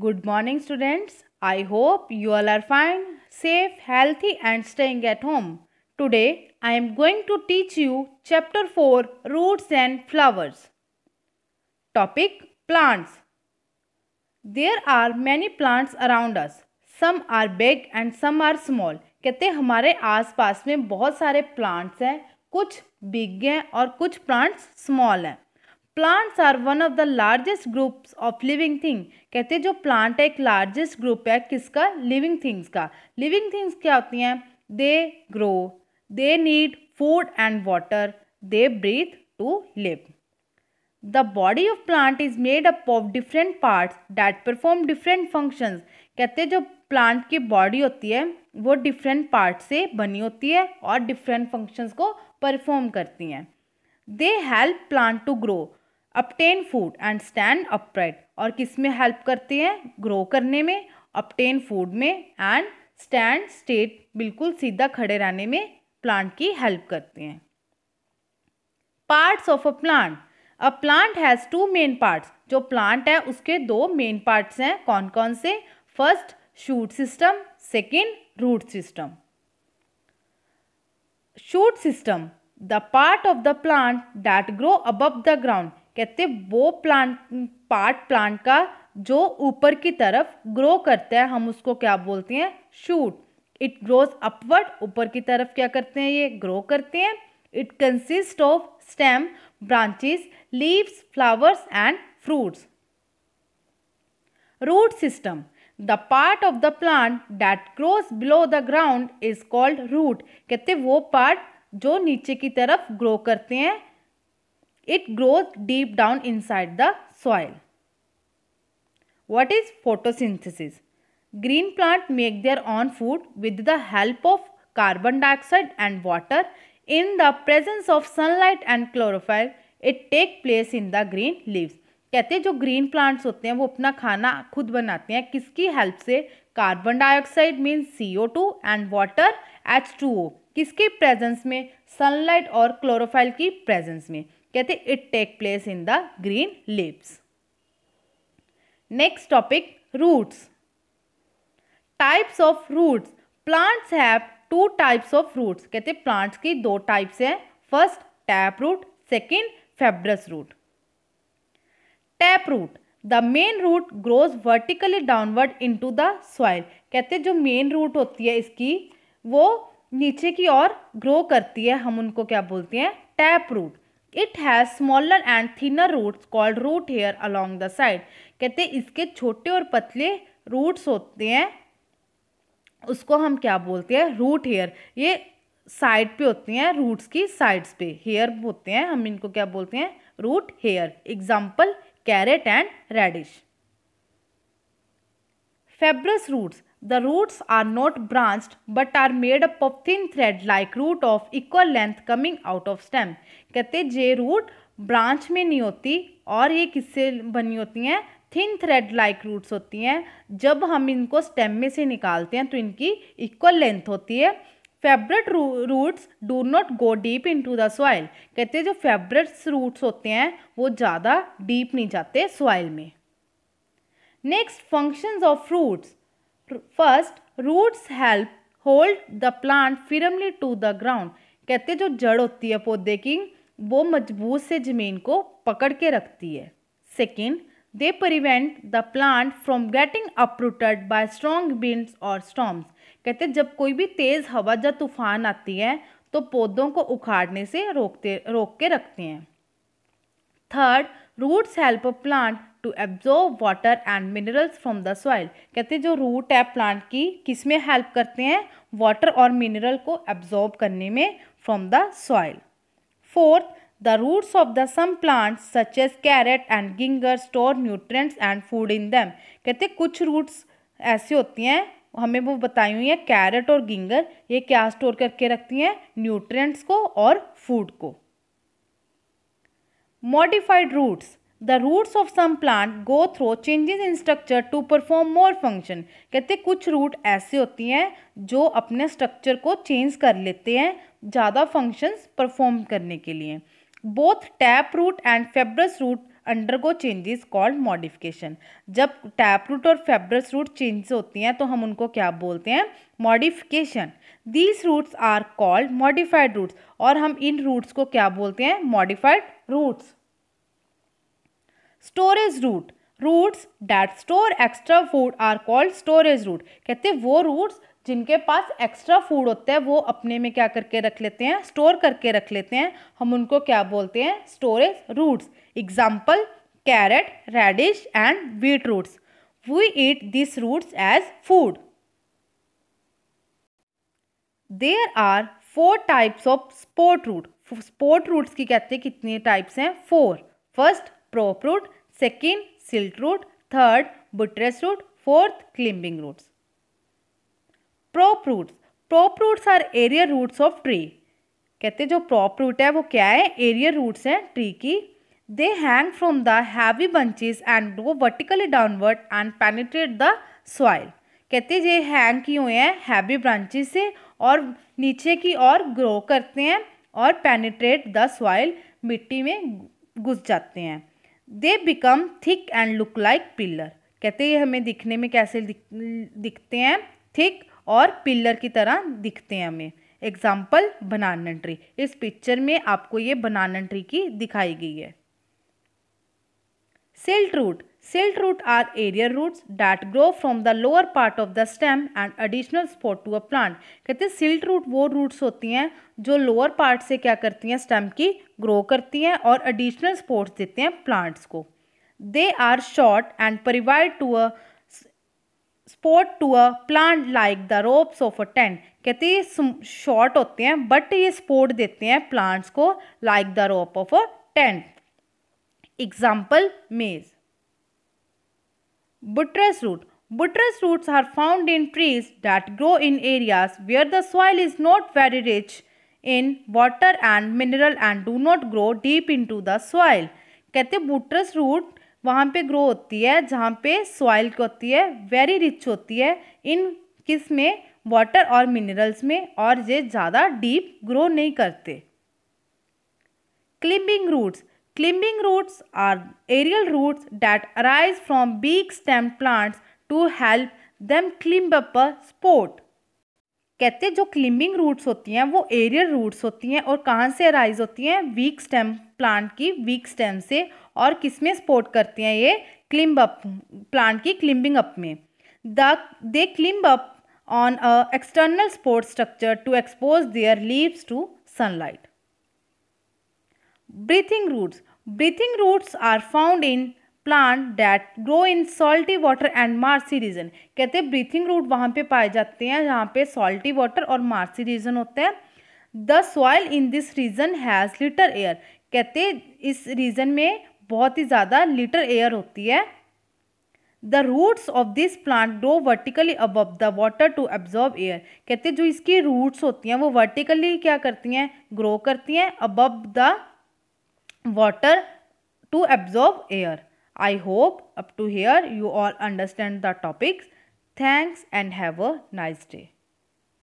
Good morning students I hope you all are fine safe healthy and staying at home today I am going to teach you chapter four roots and flowers topic plants there are many plants around us some are big and some are small कहते हमारे आस पास में बहुत सारे plants हैं कुछ big हैं और कुछ प्लांट्स स्मॉल हैं plants are one of the largest groups of living thing कहते हैं जो प्लांट है एक लार्जेस्ट ग्रुप है किसका लिविंग थिंग्स का लिविंग थिंग्स क्या होती हैं they grow they need food and water they breathe to live the body of plant is made up of different parts that perform different functions कहते हैं जो plant की बॉडी होती है वो डिफरेंट पार्ट से बनी होती है और डिफरेंट फंक्शंस को परफॉर्म करती हैं they help plant to grow obtain food and stand upright और किस में हेल्प करते हैं ग्रो करने में अपटेन फूड में एंड स्टैंड स्टेट बिल्कुल सीधा खड़े रहने में प्लांट की हेल्प करते हैं parts of a plant a plant has two main parts जो प्लांट है उसके दो मेन पार्ट्स हैं कौन कौन से first shoot system second root system shoot system the part of the plant that grow above the ground कहते वो प्लांट पार्ट प्लांट का जो ऊपर की तरफ ग्रो करता है हम उसको क्या बोलते हैं शूट इट ग्रोज अपवर्ड ऊपर की तरफ क्या करते हैं ये ग्रो करते हैं it consist of stem branches leaves flowers and fruits root system the part of the plant that grows below the ground is called root कहते वो पार्ट जो नीचे की तरफ ग्रो करते हैं It grows deep down inside the soil. What is photosynthesis? Green plant make their own food with the help of carbon dioxide and water. In the presence of sunlight and chlorophyll, it take place in the green leaves. कहते हैं जो green plants होते हैं वो अपना खाना खुद बनाते हैं किसकी हेल्प से carbon dioxide means C O two and water H two O किसके प्रेजेंस में सनलाइट और क्लोरोफाइल की प्रेजेंस में कहते it take place in the green leaves next topic roots types of roots plants have two types of roots कहते plants की दो types हैं first tap root second fibrous root tap root the main root grows vertically downward in to the soil कहते जो main root होती है इसकी वो नीचे की ओर ग्रो करती है हम उनको क्या बोलते हैं tap root it has smaller and thinner roots called root hair along the side कहते हैं इसके छोटे और पतले रूट्स होते हैं उसको हम क्या बोलते हैं रूट हेयर ये साइड पे होते हैं रूट्स की साइड्स पे हेयर होते हैं हम इनको क्या बोलते हैं root hair example carrot and radish fibrous roots The roots are not branched but are made up of thin thread like root of equal length coming out of stem. कहते जे root branch में नहीं होती और ये किससे बनी होती हैं थिन थ्रेड लाइक रूट्स होती हैं जब हम इनको स्टेम में से निकालते हैं तो इनकी इक्वल लेंथ होती है fibrous roots do not go deep in to the soil कहते हैं जो फेबरेट्स रूट्स होते हैं वो ज़्यादा डीप नहीं जाते सॉइल में next functions of fruits first roots help hold the plant firmly to the ground कहते जो जड़ होती है पौधे की वो मजबूत से ज़मीन को पकड़ के रखती है second they prevent the plant from getting uprooted by strong winds और स्टॉम्स कहते जब कोई भी तेज़ हवा या तूफान आती है तो पौधों को उखाड़ने से रोकते रोक के रखते हैं third roots help plant to absorb water and minerals from the soil कहते हैं जो रूट है प्लांट की किस में हेल्प करते हैं वाटर और मिनरल को एब्जॉर्ब करने में from the soil fourth the roots of the some plants such as carrot and ginger store nutrients and food in them कहते हैं कुछ रूट्स ऐसी होती हैं हमें वो बताई हुई है कैरेट और गिंगर ये क्या स्टोर करके रखती हैं न्यूट्रिएंट्स को और फूड को modified roots the roots of some plant go through changes in structure to perform more function कहते कुछ रूट ऐसे होती हैं जो अपने स्ट्रक्चर को चेंज कर लेते हैं ज़्यादा फंक्शंस परफॉर्म करने के लिए both tap root and fibrous root undergo changes called modification जब टैप रूट और फेब्रस रूट चेंजेस होती हैं तो हम उनको क्या बोलते हैं modification these roots are called modified roots और हम इन रूट्स को क्या बोलते हैं modified roots storage root roots that store extra food are called storage root कहते हैं वो रूट्स जिनके पास एक्स्ट्रा फूड होता है वो अपने में क्या करके रख लेते हैं स्टोर करके रख लेते हैं हम उनको क्या बोलते हैं storage roots example carrot radish and beet roots we eat this roots as food there are four types of support root support roots की कहते हैं कितने टाइप्स हैं four first prop root second stilt root third buttress root fourth climbing roots prop roots prop roots are aerial roots of tree कहते जो pro root है वो क्या है एरियर रूट्स हैं ट्री की they hang from the heavy bunches and go vertically downward and penetrate the soil कहते ये हैंग किए हुए हैं हैवी ब्रांचेस से और नीचे की ओर ग्रो करते हैं और पेनिट्रेट द सॉइल मिट्टी में घुस जाते हैं they become thick and look like pillar कहते हैं हमें दिखने में कैसे दिख, दिखते हैं थिक और पिल्लर की तरह दिखते हैं हमें एग्जाम्पल बनाना ट्री इस पिक्चर में आपको ये बनाना ट्री की दिखाई गई है Silt root. Silt root are area roots that grow from the lower part of the stem and additional spot to a plant. कहते हैं silt root वो roots होती हैं जो lower part से क्या करती हैं stem की grow करती हैं और additional spots देते हैं plants को They are short and provide to a spot to a plant like the ropes of a tent. कहते हैं short होते हैं but ये spot देते हैं plants को like the rope of a tent. Example maize. Buttress root. Buttress roots are found in trees that grow in areas where the soil is not very rich in water and mineral and do not grow deep into the soil. कहते बुट्रस root वहाँ पे grow होती है जहाँ पे soil की होती है वेरी रिच होती है इन किस में वाटर और मिनरल्स में और ये ज़्यादा डीप ग्रो नहीं करते climbing roots climbing roots are aerial roots that arise from big stem plants to help them climb up support spot. कहते जो क्लिम्बिंग रूट्स होती हैं वो एरियल रूट्स होती हैं और कहाँ से अराइज होती हैं वीक स्टेम प्लांट की वीक स्टेम से और किस में स्पोर्ट करती हैं ये क्लिंब अप प्लांट की क्लिंबिंग अप में the they climb up on a external support structure to expose their leaves to sunlight Breathing roots. Breathing roots are found in plant that grow in salty water and marshy region कहते हैं breathing root वहाँ पे पाए जाते हैं जहाँ पे salty water और मार्सी रीजन होते हैं the soil in this region has little air कहते इस रीजन में बहुत ही ज़्यादा लिटर एयर होती है the roots of this plant grow vertically above the water to absorb air कहते जो इसकी रूट्स होती हैं वो वर्टिकली क्या करती हैं ग्रो करती हैं above the water to absorb air. I hope up to here you all understand the topics. Thanks and have a nice day.